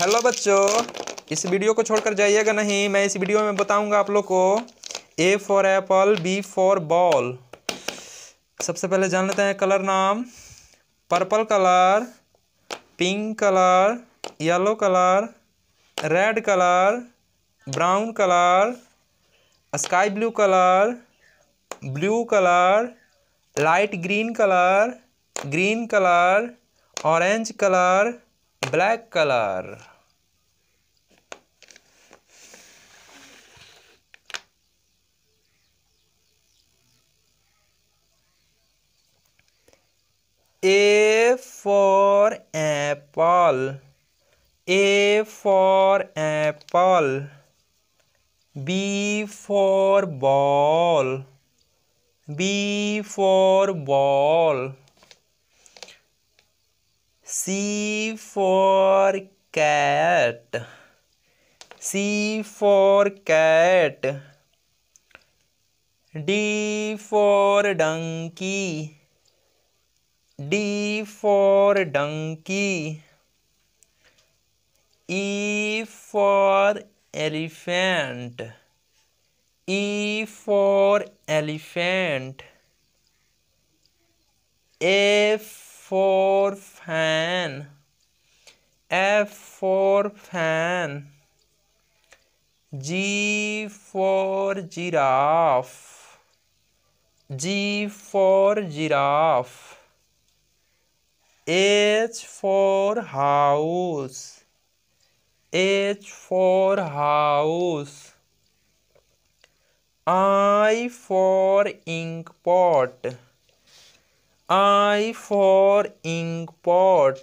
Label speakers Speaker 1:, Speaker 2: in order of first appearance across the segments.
Speaker 1: Hello बच्चों इस video को छोड़कर जाइएगा नहीं मैं इस वीडियो में बताऊंगा आप लोग को A for apple B for ball सबसे पहले जान लेते हैं कलर नाम purple colour pink colour yellow colour red colour brown colour sky blue colour blue colour light green colour green colour orange colour black color A for apple A for apple B for ball B for ball C for cat. C for cat. D for donkey. D for donkey. E for elephant. E for elephant. F for fan F for fan G for giraffe G for giraffe H for house H for house I for inkpot I for ink pot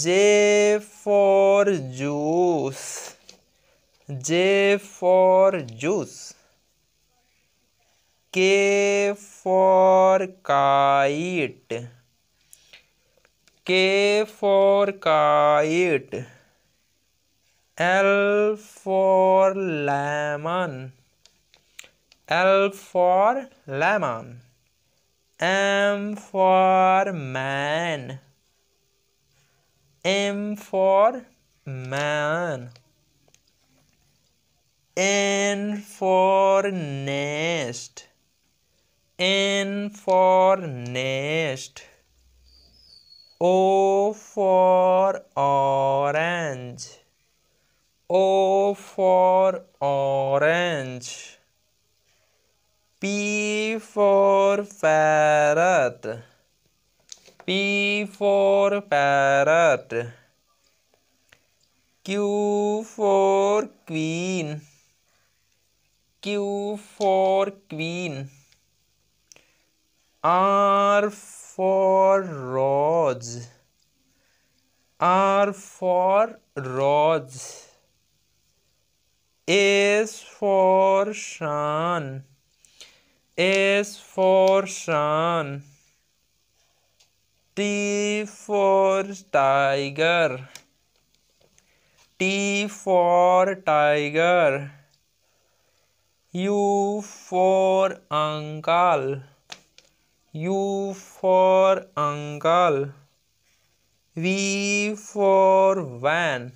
Speaker 1: J for juice J for juice K for kite K for kite L for lemon L for lemon M for man. M for man. N for nest. N for nest. O for orange. O for parrot P for parrot Q for queen Q for queen R for rods. R for rods. S for sun. S for sun. T for tiger. T for tiger. U for uncle. U for uncle. V for van.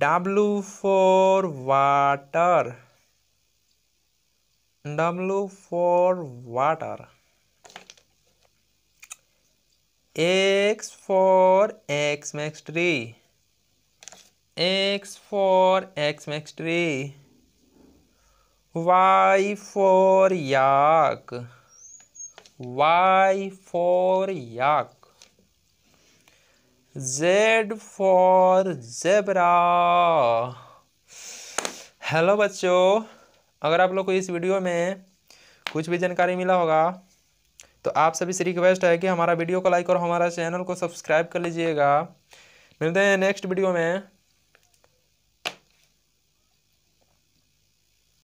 Speaker 1: W for water. W for water. X for X max tree. X for X max tree. Y for yak. Y for yak. Z for zebra. Hello बच्चों अगर आप लोग को इस video में कुछ भी जानकारी मिला होगा तो आप सभी से रिक्वेस्ट है कि हमारा वीडियो को लाइक और हमारा चैनल को सब्सक्राइब कर लीजिएगा मिलते हैं नेक्स्ट वीडियो में